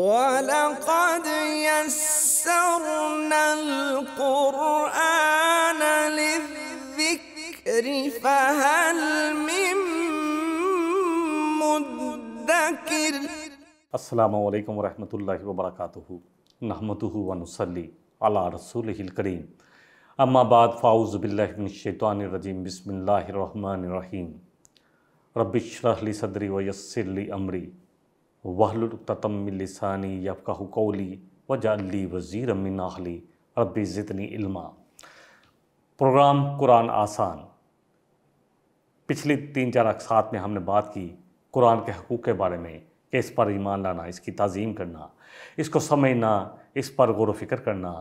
ولقد يسرنا القرآن للذكر فهل من مدكر السلام عليكم ورحمة الله وبركاته نحمده ونصلي على رسوله الكريم أما بعد فأعوذ بالله من الشيطان الرجيم بسم الله الرحمن الرحيم رب اشرح لي صدري ويسر لي أمري वहलतमिलसानी लसानी यफ़ाह कौली व जाली वज़ी अमिन आहली रबी ज़िदनी इल्मा प्रोग्राम कुरान आसान पिछले तीन चार अकसात में हमने बात की कुरान के हकूक़ के बारे में कि इस पर ईमान लाना इसकी तज़ीम करना इसको समझना इस पर गौर फिक्र करना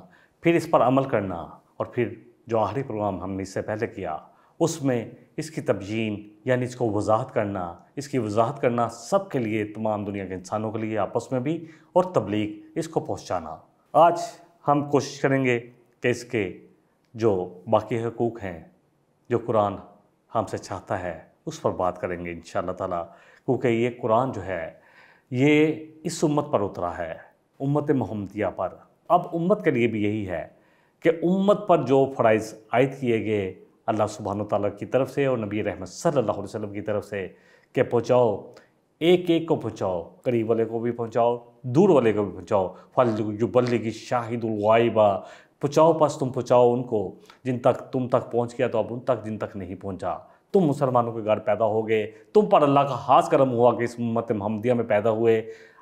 फिर इस पर अमल करना और फिर जो आखिरी प्रोग्राम हमने इससे पहले किया उसमें इसकी तबजीन यानी इसको वजाहत करना इसकी वजाहत करना सब के लिए तमाम दुनिया के इंसानों के लिए आपस में भी और तबलीग इसको पहुँचाना आज हम कोशिश करेंगे कि इसके जो बाकी हकूक़ हैं जो कुरान हमसे चाहता है उस पर बात करेंगे इन ताला क्योंकि ये कुरान जो है ये इस उम्मत पर उतरा है उम्मत महमदिया पर अब उम्मत के लिए भी यही है कि उम्मत पर जो फ़राइज़ आयद किए गए अल्लाह सुबहान ताली की तरफ से और नबी रहमत सल्लल्लाहु अलैहि वसल्लम की तरफ से कि पहुँचाओ एक एक को पहुँचाओ करीब वाले को भी पहुँचाओ दूर वाले को भी पहुँचाओ फल युबल्ली की शाहिदुलवाइबा पहुँचाओ पास तुम पहुँचाओ उनको जिन तक तुम तक पहुँच गया तो अब उन तक जिन तक नहीं पहुँचा तुम मुसलमानों के घर पैदा हो गए तुम पर अल्लाह का खास करम हुआ कि इस मत महमदिया में पैदा हुए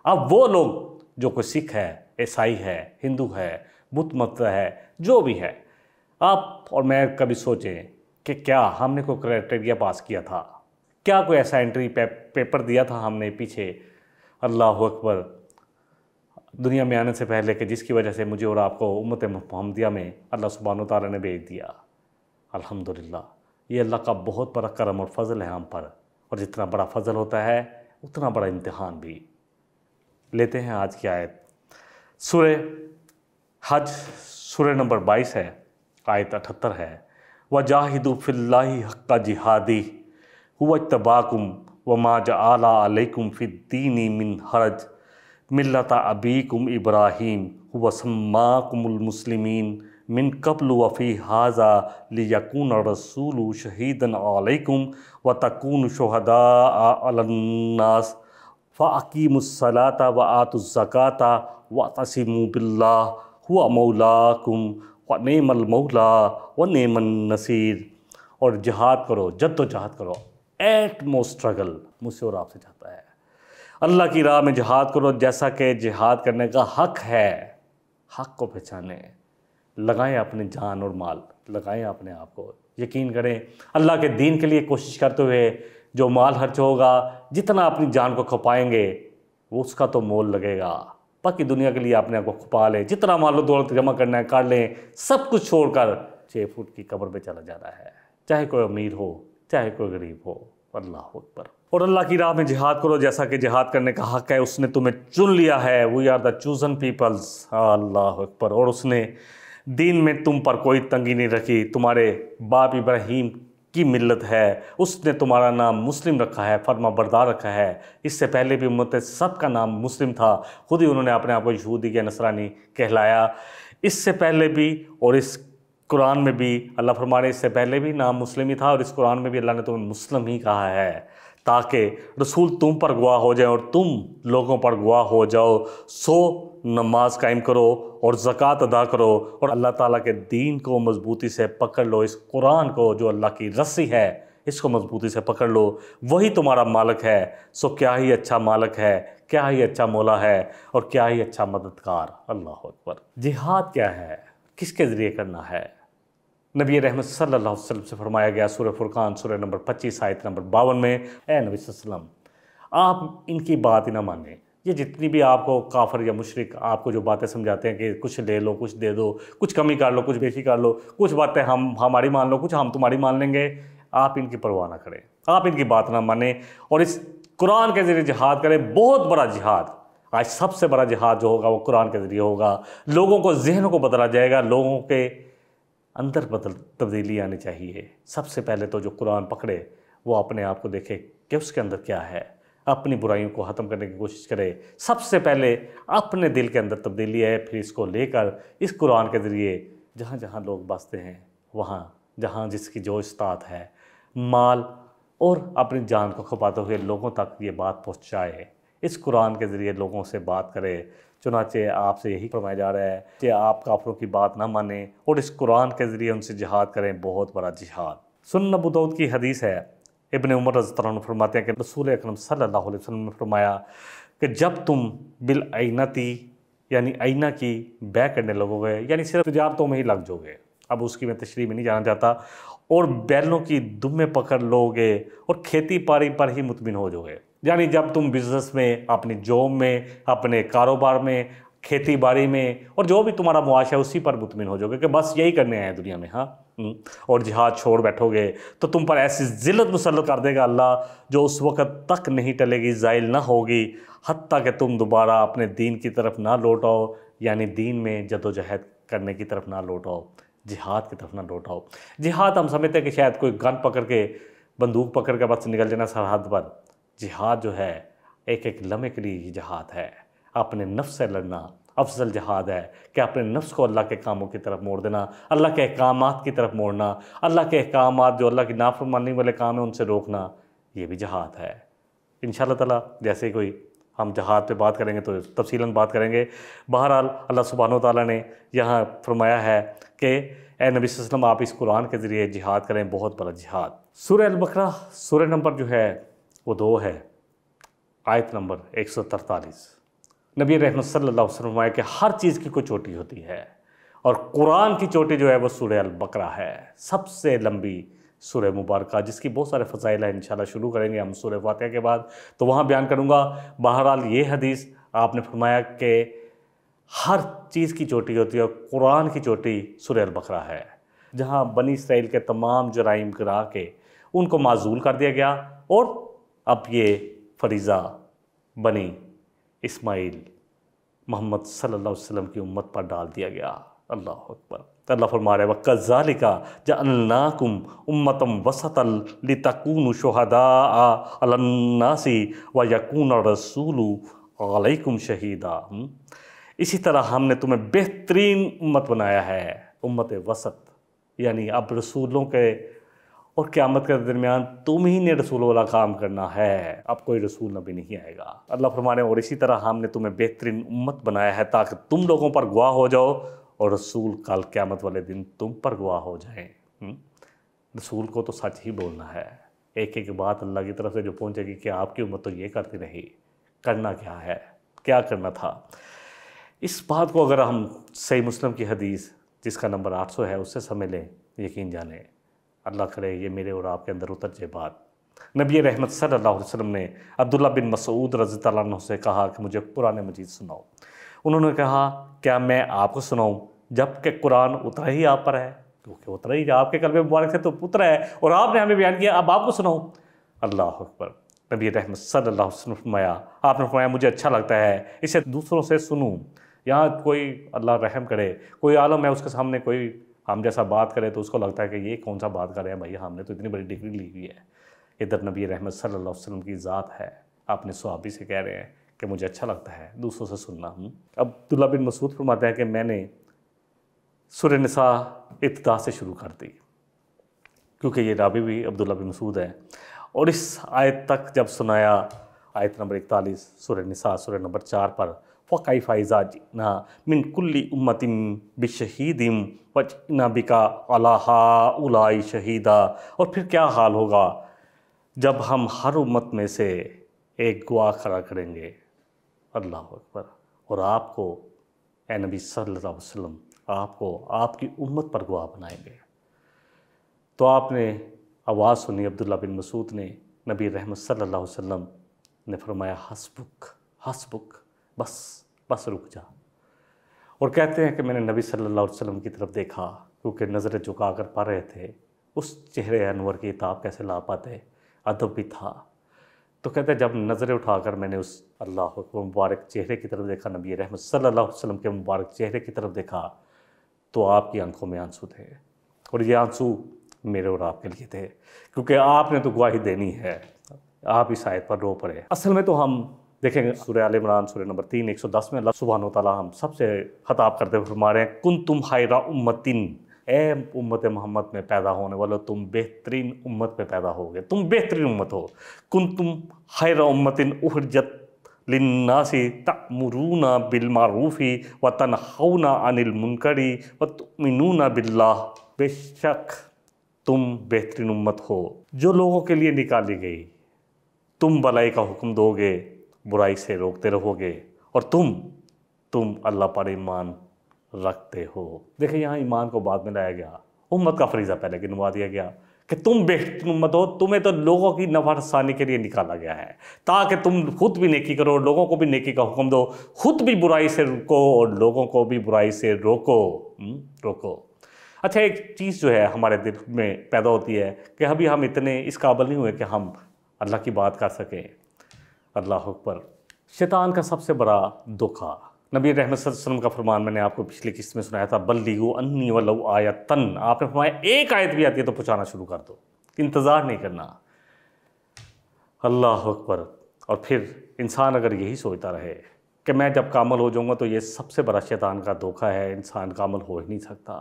अब वो लोग जो कोई सिख है ईसाई है हिंदू है बुत मत है जो भी है आप और मैं कभी सोचें कि क्या हमने कोई क्राइटेरिया पास किया था क्या कोई ऐसा एंट्री पे, पेपर दिया था हमने पीछे अल्लाह अकबर दुनिया में आने से पहले कि जिसकी वजह से मुझे और आपको उम्मत मोहम्मदिया में अल्लाह सुबहान तारा ने भेज दिया अल्हम्दुलिल्लाह ये अल्लाह का बहुत बड़ा करम और फजल है हम पर और जितना बड़ा फजल होता है उतना बड़ा इम्तहान भी लेते हैं आज की आयत सुर हज सुर नंबर बाईस है आयत अठहत्तर है व जाहिदुफिल्ला हक्का जिहादी हुआ तबाकुम व माज आला अलैकुम फ़िद्दीनी मिन हरज मिल्लत अबीकुम इब्राहीम हुआ सम्माकुमसलिमिन मिन कबल वफ़ी हाजा लियकून रसूल शहीदन अलैकुम व तकून शहदा अलन्नास फ़ाकीमसलाता व आतुज़क़ाता व तसिमुबिल्ला हुआ मौलाकुम व नेम अलमौला व नेमन नसीर और जहाद करो जद्दोजहद करो एट मोस्ट स्ट्रगल मुझसे और आपसे चाहता है अल्लाह की राह में जहाद करो जैसा कि जहाद करने का हक है हक को पहचाने लगाएं अपने जान और माल लगाएं अपने आप को यकीन करें अल्लाह के दीन के लिए कोशिश करते हुए जो माल खर्च होगा जितना अपनी जान को खपाएंगे वो उसका तो मोल लगेगा बाकी दुनिया के लिए अपने आप को खुपा लें जितना मान लो दौलत जमा करना है काट लें सब कुछ छोड़कर छः फुट की कब्र में चला जाना है चाहे कोई अमीर हो चाहे कोई गरीब हो अल्लाह पर और अल्लाह की राह में जिहाद करो जैसा कि जिहाद करने का हक है उसने तुम्हें चुन लिया है we are the chosen peoples Allah पर और उसने दीन में तुम पर कोई तंगी नहीं रखी तुम्हारे बाप इब्राहिम की मिलत है उसने तुम्हारा नाम मुस्लिम रखा है फर्मा बरदार रखा है इससे पहले भी उम्मत सब का नाम मुस्लिम था खुद ही उन्होंने अपने आप को यहूदी या नसरानी कहलाया इससे पहले भी और इस कुरान में भी अल्लाह फरमा इससे पहले भी नाम मुस्लिम ही था और इस कुरान में भी अल्लाह ने तुम्हें मुस्लिम ही कहा है ताकि रसूल तुम पर गवाह हो जाए और तुम लोगों पर गवाह हो जाओ सो नमाज कायम करो और ज़क़़त अदा करो और अल्लाह ताला के दीन को मज़बूती से पकड़ लो इस कुरान को जो अल्लाह की रस्सी है इसको मज़बूती से पकड़ लो वही तुम्हारा मालक है सो क्या ही अच्छा मालक है क्या ही अच्छा मौला है और क्या ही अच्छा मददगार अल्लाह अकबर जिहाद क्या है किसके ज़रिए करना है नबी रहमत सल्ला वसलम से फरमाया गया सूर्य फुरकान सूर्य नंबर पच्चीस आयत नंबर बावन में ए नबी वसलम आप इनकी बात ही ना माने ये जितनी भी आपको काफर या मुशरक आपको जो बातें समझाते हैं कि कुछ ले लो कुछ दे दो कुछ कमी कर लो कुछ बेशी कर लो कुछ बातें हम हमारी मान लो कुछ हम तुम्हारी मान लेंगे आप इनकी परवाह ना करें आप इनकी बात ना माने और इस कुरान के ज़रिए जिहाद करें बहुत बड़ा जिहाद आज सबसे बड़ा जिहाद जो होगा वो कुरान के ज़रिए होगा लोगों को जहनों को बदला जाएगा लोगों के अंदर बदल तब्दीली आनी चाहिए सबसे पहले तो जो कुरान पकड़े वो अपने आप को देखे कि उसके अंदर क्या है अपनी बुराइयों को ख़त्म करने की कोशिश करें सबसे पहले अपने दिल के अंदर तब्दीली आए फिर इसको लेकर इस कुरान के ज़रिए जहाँ जहाँ लोग बसते हैं वहाँ जहाँ जिसकी जो इस्तात है माल और अपनी जान को खपाते हुए लोगों तक ये बात पहुँचाए इस कुरान के ज़रिए लोगों से बात करें चुनाचे आपसे यही फरमाया जा रहा है कि आप काफरों की बात ना माने और इस कुरान के ज़रिए उनसे जिहाद करें बहुत बड़ा जिहाद सुन्न बुदौद की हदीस है इबन उमर रजतन फरमाते हैं कि रसूल अक्रम सल्ला वसम ने फरमाया कि जब तुम बिल आइनती यानी आइना की बै करने लगोगे यानी सिर्फ तजारतों में ही लग जाओगे अब उसकी मैं तशरी में नहीं जाना चाहता और बैलों की दुमे पकड़ लोगे और खेती पारी पर ही मुतमिन हो जाओगे यानी जब तुम बिज़नेस में अपनी जॉब में अपने कारोबार में खेती बाड़ी में और जो भी तुम्हारा मुआश है उसी पर मुतमिन हो जाओगे कि बस यही करने आए हैं दुनिया में हाँ हम्म। और जहाज छोड़ बैठोगे तो तुम पर ऐसी जिल्लत मुसलत कर देगा अल्लाह जो उस वक़्त तक नहीं टलेगी जायल ना होगी हती कि तुम दोबारा अपने दीन की तरफ ना लौटाओ यानी दीन में जदोजहद करने की तरफ ना लौटाओ जिहाद की तरफ ना लौटाओ जिहाद हम समझते हैं कि शायद कोई गन पकड़ के बंदूक पकड़ के बस निकल जाना सरहद पर जिहाद जो है एक एक लम्हे के लिए जिहाद जहाद है अपने नफ्स से लड़ना अफजल जहाद है कि अपने नफ्स को अल्लाह के कामों की तरफ मोड़ देना अल्लाह के अहकाम की तरफ मोड़ना अल्लाह के अहकाम जो अल्लाह की नाफरमानी वाले काम हैं उनसे रोकना ये भी जहाद है इन ताला जैसे कोई हम जहाद पे बात करेंगे तो तफसीला बात करेंगे बहरहाल अल्लाह सुबहान ताली ने यहाँ फरमाया है कि ए नबी वसलम आप इस कुरान के ज़रिए जिहाद करें बहुत बड़ा जिहाद सूर्य अलबकरा सूर्य नंबर जो है वो दो है आयत नंबर एक सौ तरतालीस नबी रहमत सल्ला कि हर चीज़ की कोई चोटी होती है और कुरान की चोटी जो है वो सूर्य अलबकरा है सबसे लंबी सूर्य मुबारक जिसकी बहुत सारे फजाइल हैं इंशाल्लाह शुरू करेंगे हम सूर्य फातह के बाद तो वहाँ बयान करूँगा बहरहाल ये हदीस आपने फरमाया कि हर चीज़ की चोटी होती है और कुरान की चोटी सूर्य अलबकरा है जहाँ बनी इसराइल के तमाम जराइम करा के उनको माजूल कर दिया गया और अब ये फरीज़ा बनी इस्माइल मोहम्मद सल्लल्लाहु अलैहि वसल्लम की उम्मत पर डाल दिया गया अल्लाह अकबर अल्लाह फरमा रहे जालिका जल्लाकुम उम्मतम वसतल लितकून अलन्नासी व यकून रसूल अलैकुम शहीदा हम्म। इसी तरह हमने तुम्हें बेहतरीन उम्मत बनाया है उम्मत वसत यानी अब रसूलों के और क़्यामत के दरमियान तुम ही ने रसूल वाला काम करना है अब कोई रसूल अभी नहीं आएगा अल्लाह फरमाने और इसी तरह हमने तुम्हें बेहतरीन उम्मत बनाया है ताकि तुम लोगों पर गुआ हो जाओ और रसूल कल क़्यामत वाले दिन तुम पर गुआ हो जाए रसूल को तो सच ही बोलना है एक एक बात अल्लाह की तरफ से जो पहुँचेगी कि आपकी उम्मत तो ये करती रही करना क्या है क्या करना था इस बात को अगर हम सही मुस्लिम की हदीस जिसका नंबर 800 है उससे समझ लें यकीन जाने अल्लाह करे ये मेरे और आपके अंदर उतर जाए बात नबी रहमत सल्लल्लाहु अल्लाह वसल्लम ने अब्दुल्ला बिन मसूद रज़ी तु से कहा कि मुझे कुरान मजीद सुनाओ उन्होंने कहा क्या मैं आपको सुनाऊँ जबकि कुरान उतरा ही आप पर है तो क्योंकि उतरा ही आपके कल मुबारक थे तो उतरा है और आपने हमें बयान किया अब आपको सुनाऊँ अल्लाह अकबर नबी रहमत अल्लाह फरमाया आपने फरमाया मुझे अच्छा लगता है इसे दूसरों से सुनूँ यहाँ कोई अल्लाह रहम करे कोई आलम है उसके सामने कोई हम जैसा बात करें तो उसको लगता है कि ये कौन सा बात कर रहे हैं भाई हमने तो इतनी बड़ी डिग्री ली हुई है इधर नबी रहमत सल्ला वसलम की ज़ात है आपने सुहाबी से कह रहे हैं कि मुझे अच्छा लगता है दूसरों से सुनना हूँ अब्दुल्ला बिन मसूद फरमाते हैं कि मैंने सुर नसा इब्तदा से शुरू कर दी क्योंकि ये राबी भी अब्दुल्ला बिन मसूद है और इस आयत तक जब सुनाया आयत नंबर इकतालीस सुर नसा सुर नंबर चार पर फ़कैफ़ ना मिन कुल्ली उम्मतिम बिशहीदिम वजना बिका अलाहा उलाई शहीदा और फिर क्या हाल होगा जब हम हर उम्मत में से एक गुआ खड़ा करेंगे अल्लाह अकबर और आपको ए नबी सल्लल्लाहु अलैहि वसल्लम आपको आपकी उम्मत पर गुआ बनाएंगे तो आपने आवाज़ सुनी अब्दुल्ला बिन मसूद ने नबी रहमत सल्लल्लाहु अलैहि वसल्लम ने फरमाया हसबुक हसबुक बस बस रुक जा और कहते हैं कि मैंने नबी सल्लल्लाहु अलैहि वसल्लम की तरफ देखा क्योंकि नज़रें झुका कर पा रहे थे उस चेहरे अनवर की ताप कैसे ला पाते अदब भी था तो कहते हैं जब नज़रें उठाकर मैंने उस अल्लाह के मुबारक चेहरे की तरफ देखा नबी रहमत सल्लल्लाहु अलैहि वसल्लम के मुबारक चेहरे की तरफ देखा तो आपकी आंखों में आंसू थे और ये आंसू मेरे और आपके लिए थे क्योंकि आपने तो गवाही देनी है आप इस आयत पर रो पड़े असल में तो हम देखेंगे सूर्य आल इमरान सूर्य नंबर तीन एक सौ दस में अल्लाह सुबहान तला हम सबसे खताब करते हुए फरमा रहे हैं कुन तुम हायरा उम्मतिन ए उम्मत मोहम्मद में पैदा होने वाले तुम बेहतरीन उम्मत में पैदा हो गए तुम बेहतरीन उम्मत हो कुन तुम हायरा उम्मतिन उहरजत लिन्नासी तमरूना बिलमारूफ़ी व तनहना अनिल मुनकड़ी व तुमिनूना बिल्ला बेशक तुम बेहतरीन उम्मत हो जो लोगों के लिए निकाली गई तुम भलाई का हुक्म दोगे बुराई से रोकते रहोगे और तुम तुम अल्लाह पर ईमान रखते हो देखिए यहाँ ईमान को बाद में लाया गया उम्मत का फरीज़ा पहले गिनवा दिया गया कि तुम बेहतर उम्मत हो तुम्हें तो लोगों की नफरसानी के लिए निकाला गया है ताकि तुम खुद भी नेकी करो लोगों को भी नेकी का हुक्म दो खुद भी बुराई से रुको और लोगों को भी बुराई से रोको हम्म, रोको अच्छा एक चीज़ जो है हमारे दिल में पैदा होती है कि अभी हम इतने इस काबल नहीं हुए कि हम अल्लाह की बात कर सकें अल्लाह पर शैतान का सबसे बड़ा धोखा नबी रहमत का फरमान मैंने आपको पिछली किस्त में सुनाया था बल्लीगो अन्नी वलो आया तन आपने फरमाया एक आयत भी आती है तो पहुँचाना शुरू कर दो इंतज़ार नहीं करना अल्लाह अकबर और फिर इंसान अगर यही सोचता रहे कि मैं जब कामल हो जाऊँगा तो ये सबसे बड़ा शैतान का धोखा है इंसान कामल हो ही नहीं सकता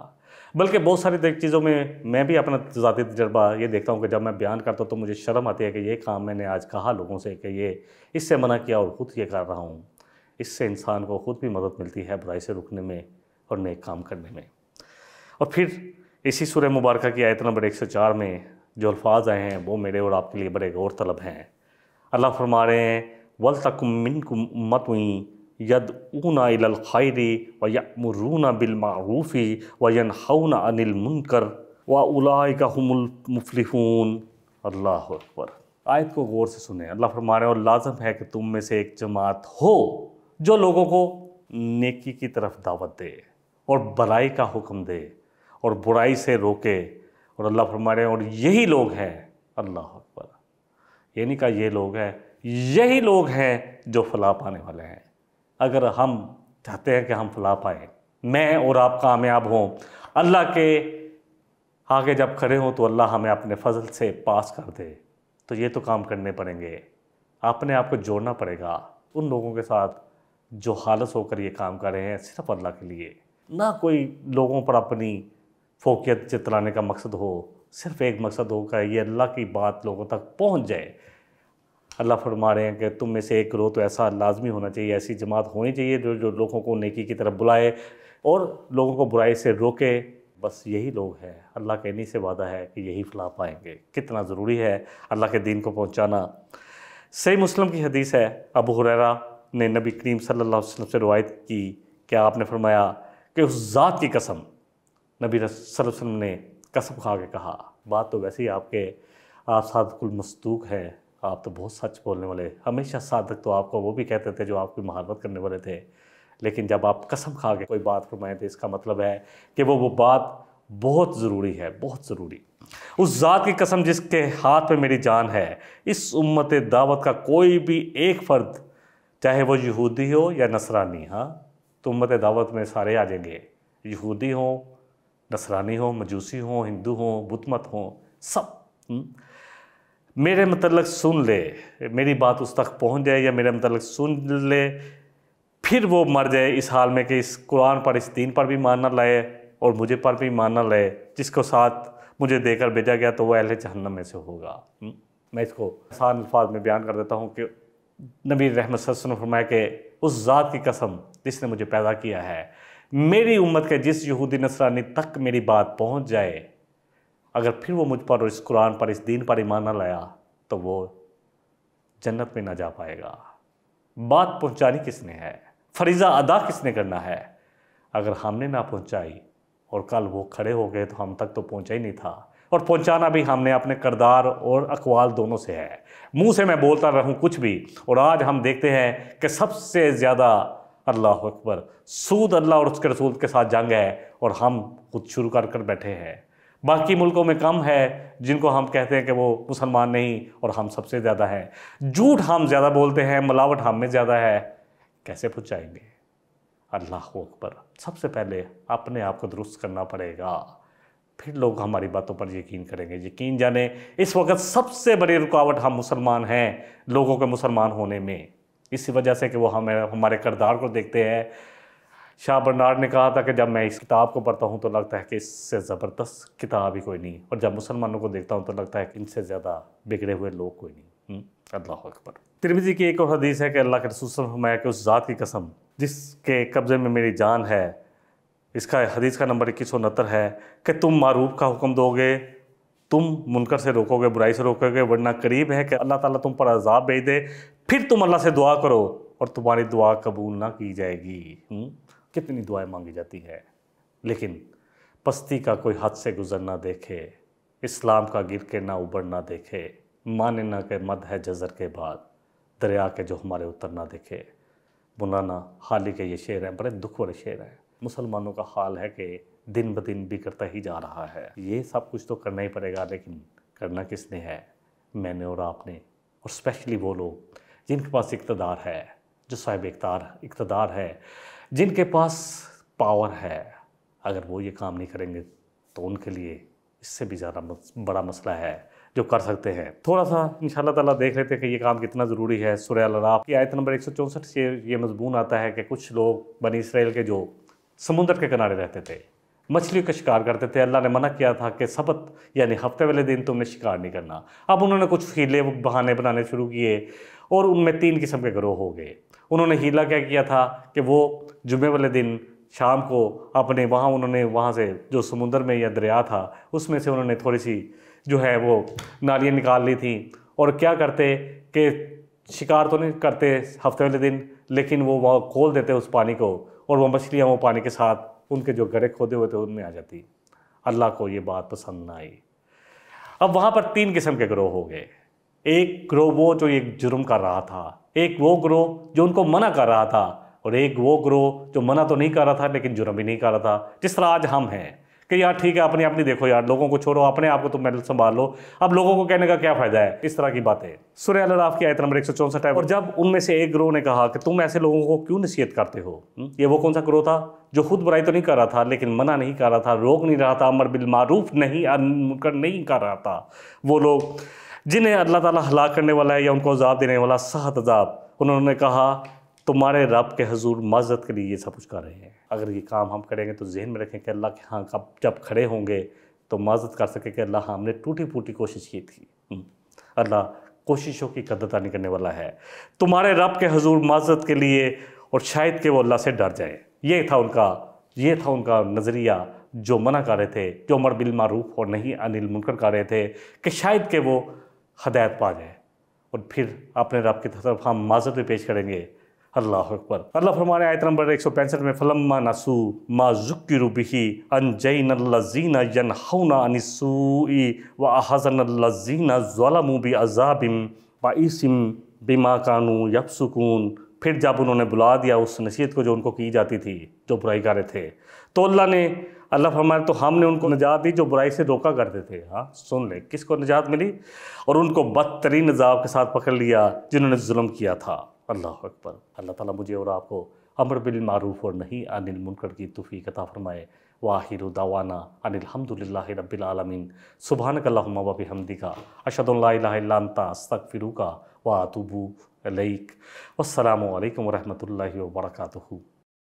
बल्कि बहुत सारी चीज़ों में मैं भी अपना ज़ाती तजर्बा ये देखता हूँ कि जब मैं बयान करता हूँ तो मुझे शर्म आती है कि ये काम मैंने आज कहा लोगों से कि ये इससे मना किया और ख़ुद ये कर रहा हूँ इससे इंसान को ख़ुद भी मदद मिलती है बुराई से रुकने में और नए काम करने में और फिर इसी सुर मुबारक की आयत नंबर चार में जो अल्फाज आए हैं वो मेरे और आपके लिए बड़े गौर तलब हैं अल्लाह फरमा रहे हैं वल तक मिन मत हुई यद इल खैरी व यमरूना बिलमारूफ़ी व हौना अनिल मुनकर व उलाकमुलमफलहून अल्लाह अकबर आयत को गौर से सुने अल्लाह फरमा रहे और लाजम है कि तुम में से एक जमात हो जो लोगों को नेकी की तरफ दावत दे और भलाई का हुक्म दे और बुराई से रोके और अल्लाह फरमा रहे और यही लोग हैं अल्लाह अकबर यानी का ये लोग हैं यही लोग हैं जो फलाह पाने वाले हैं अगर हम चाहते हैं कि हम फला पाए मैं और आप कामयाब हों अल्लाह के आगे जब खड़े हों तो अल्लाह हमें अपने फजल से पास कर दे तो ये तो काम करने पड़ेंगे अपने आप को जोड़ना पड़ेगा उन लोगों के साथ जो हालस होकर ये काम कर रहे हैं सिर्फ अल्लाह के लिए ना कोई लोगों पर अपनी फोकियत जितलाने का मकसद हो सिर्फ एक मकसद होगा ये अल्लाह की बात लोगों तक पहुंच जाए अल्लाह फरमा रहे हैं कि तुम में से एक रो तो ऐसा लाजमी होना चाहिए ऐसी जमात होनी चाहिए जो जो लोगों को नेकी की तरफ बुलाए और लोगों को बुराई से रोके बस यही लोग हैं अल्लाह के इन्हीं से वादा है कि यही फला पाएंगे कितना ज़रूरी है अल्लाह के दीन को पहुँचाना सही मुस्लिम की हदीस है अबू हुररा ने नबी करीम सल्लल्लाहु अलैहि वसल्लम से रवायत की क्या आपने फरमाया कि उस ज़ात की कसम नबी वसल्लम ने कसम खा के कहा बात तो वैसे ही आपके आप सादकुल मस्तूक है आप तो बहुत सच बोलने वाले हमेशा साधक तो आपको वो भी कहते थे जो आपकी महारत करने वाले थे लेकिन जब आप कसम खा के कोई बात फरमाए तो इसका मतलब है कि वो वो बात बहुत ज़रूरी है बहुत ज़रूरी उस ज़ात की कसम जिसके हाथ में मेरी जान है इस उम्मत दावत का कोई भी एक फ़र्द चाहे वो यहूदी हो या नसरानी हाँ तो उम्मत दावत में सारे आ जाएंगे यहूदी हों नसरानी हो मजूसी हों हिंदू हों बुद्ध मत हों सब हुँ? हम्म, मेरे मतलब सुन ले मेरी बात उस तक पहुंच जाए या मेरे मतलब सुन ले फिर वो मर जाए इस हाल में कि इस कुरान पर इस दीन पर भी मानना लाए और मुझे पर भी मानना लाए जिसको साथ मुझे देकर भेजा गया तो वह अहले जहन्नम में से होगा हम्म? मैं इसको आसान अल्फाज में बयान कर देता हूँ कि नबी रहमत ने फरमाया कि उस ज़ात की कसम जिसने मुझे पैदा किया है मेरी उम्मत के जिस यहूदी नसरानी तक मेरी बात पहुँच जाए अगर फिर वो मुझ पर इस कुरान पर इस दीन पर ईमान न लाया तो वो जन्नत में ना जा पाएगा बात पहुंचानी किसने है फरीज़ा अदा किसने करना है अगर हमने ना पहुंचाई और कल वो खड़े हो गए तो हम तक तो पहुंचा ही नहीं था और पहुंचाना भी हमने अपने करदार और अकवाल दोनों से है मुंह से मैं बोलता रहूं कुछ भी और आज हम देखते हैं कि सबसे ज़्यादा अल्लाह अकबर सूद अल्लाह और उसके रसूल के साथ जंग है और हम खुद शुरू कर कर बैठे हैं बाकी मुल्कों में कम है जिनको हम कहते हैं कि वो मुसलमान नहीं और हम सबसे ज़्यादा हैं झूठ हम ज़्यादा बोलते हैं मिलावट हम में ज़्यादा है कैसे पूछाएंगे अल्लाह अकबर सबसे पहले अपने आप को दुरुस्त करना पड़ेगा फिर लोग हमारी बातों पर यकीन करेंगे यकीन जाने इस वक्त सबसे बड़ी रुकावट हम मुसलमान हैं लोगों के मुसलमान होने में इसी वजह से कि वो हमें हमारे करदार को देखते हैं शाह बर्नाड ने कहा था कि जब मैं इस किताब को पढ़ता हूँ तो लगता है कि इससे ज़बरदस्त किताब ही कोई नहीं और जब मुसलमानों को देखता हूँ तो लगता है कि इनसे ज़्यादा बिगड़े हुए लोग कोई नहीं हम्म, अल्लाह अकबर तिरमिजी की एक और हदीस है कि अल्लाह के रसूल फरमाया कि उस ज़ात की कसम जिसके कब्ज़े में मेरी जान है इसका हदीस का नंबर इक्कीस सौ उनहत्तर है कि तुम मारूफ का हुक्म दोगे तुम मुनकर से रोकोगे बुराई से रोकोगे वरना करीब है कि अल्लाह ताला तुम पर अजाब भेज दे फिर तुम अल्लाह से दुआ करो और तुम्हारी दुआ कबूल ना की जाएगी हुँ? हम्म, कितनी दुआएं मांगी जाती है लेकिन पस्ती का कोई हद से गुजरना देखे इस्लाम का गिर के ना उबरना देखे माने ना के मद है जजर के बाद दरिया के जो हमारे उतरना देखे बुनाना हाल ही के ये शेर हैं बड़े दुख वाले शेर हैं मुसलमानों का हाल है कि दिन ब दिन बिगड़ता ही जा रहा है ये सब कुछ तो करना ही पड़ेगा लेकिन करना किसने है मैंने और आपने और स्पेशली वो लोग जिनके पास इकतदार है जो साहिब इकतार इकतदार है जिनके पास पावर है अगर वो ये काम नहीं करेंगे तो उनके लिए इससे भी ज़्यादा बड़ा मसला है जो कर सकते हैं थोड़ा सा इन ताला देख लेते हैं कि ये काम कितना ज़रूरी है सुरह अलाफ की आयत नंबर एक सौ चौंसठ से ये मजमून आता है कि कुछ लोग बनी इसराइल के जो समुंदर के किनारे रहते थे मछलियों का शिकार करते थे अल्लाह ने मना किया था कि सबत यानी हफ्ते वाले दिन तुमने शिकार नहीं करना अब उन्होंने कुछ हीले बहाने बनाने शुरू किए और उनमें तीन किस्म के ग्रोह हो गए उन्होंने हीला क्या किया था कि वो जुमे वाले दिन शाम को अपने वहाँ उन्होंने वहाँ से जो समुंदर में या दरिया था उसमें से उन्होंने थोड़ी सी जो है वो नालियाँ निकाल ली थी और क्या करते कि शिकार तो नहीं करते हफ्ते वाले दिन लेकिन वो वहाँ खोल देते उस पानी को और वो मछलियाँ वो पानी के साथ उनके जो गड़े खोदे हुए थे उनमें आ जाती अल्लाह को ये बात पसंद ना आई अब वहाँ पर तीन किस्म के ग्रोह हो गए एक ग्रोह वो जो एक जुर्म कर रहा था एक वो ग्रोह जो उनको मना कर रहा था और एक वो ग्रोह जो मना तो नहीं कर रहा था लेकिन जुर्म भी नहीं कर रहा था जिस तरह आज हम हैं कि यार ठीक है अपने नहीं देखो यार लोगों को छोड़ो अपने आप को तुम तो मेडल संभाल लो अब लोगों को कहने का क्या फायदा है इस तरह की बातें सुरह अल्लाह की आयत नंबर एक सौ चौंसठ है और जब उनमें से एक ग्रोह ने कहा कि तुम ऐसे लोगों को क्यों नसीहत करते हो हम्म, ये वो कौन सा ग्रोह था जो खुद बुराई तो नहीं कर रहा था लेकिन मना नहीं कर रहा था रोक नहीं रहा था अमर बिलमारूफ नहीं नहीं कर रहा था वो लोग जिन्हें अल्लाह ताला हलाक करने वाला है या उनको अजाब देने वाला सहत अजाब उन्होंने कहा तुम्हारे रब के हजूर माजत के लिए ये सब कुछ कर रहे हैं अगर ये काम हम करेंगे तो जहन में रखें कि अल्लाह के हाँ कब जब खड़े होंगे तो माजत कर सके कि अल्लाह हमने टूटी फूटी कोशिश की थी हम्म। अल्लाह कोशिशों की कदर नहीं करने वाला है तुम्हारे रब के हजूर माजत के लिए और शायद के वो अल्लाह से डर जाए ये था उनका ये था उनका नज़रिया जो मना कर रहे थे जो मर बिल मारूफ और नहीं अनिल मुनकर कर रहे थे कि शायद के वो हदायत पा जाए और फिर अपने रब की तरफ हम माजत भी पेश करेंगे अल्लाह अकबर अल्लाह फरमाने आयत नंबर एक सौ पैंसठ में फलम्मा नसू मा जुक्की रूबिही अनजैन लजीना यन हौना अनसूई व हजन लजीना अजाबिम बाइसम बिमा कानू यबसकून फिर जब उन्होंने बुला दिया उस नसीहत को जो उनको की जाती थी जो बुराई कर रहे थे तो अल्लाह ने अल्लाह फरमाया तो हमने उनको निजात दी जो बुराई से रोका करते थे हाँ सुन ले किसको निजात मिली और उनको बदतरीन अजाब के साथ पकड़ लिया जिन्होंने जुल्म किया था अल्लाह अकबर अल्लाह ताला मुझे और आपको अमर बिल मारूफ और नहीं अनिल मुनकर की तुफ़ी कता फ़रमाए वाहिर दावाना अनिलहमदिल्ला रबीआलमिन सुबहान कल्लाबी हमदी का अशदुल्लाता तक फिरू का वातुबू लईक असलकम वरहमल वर्का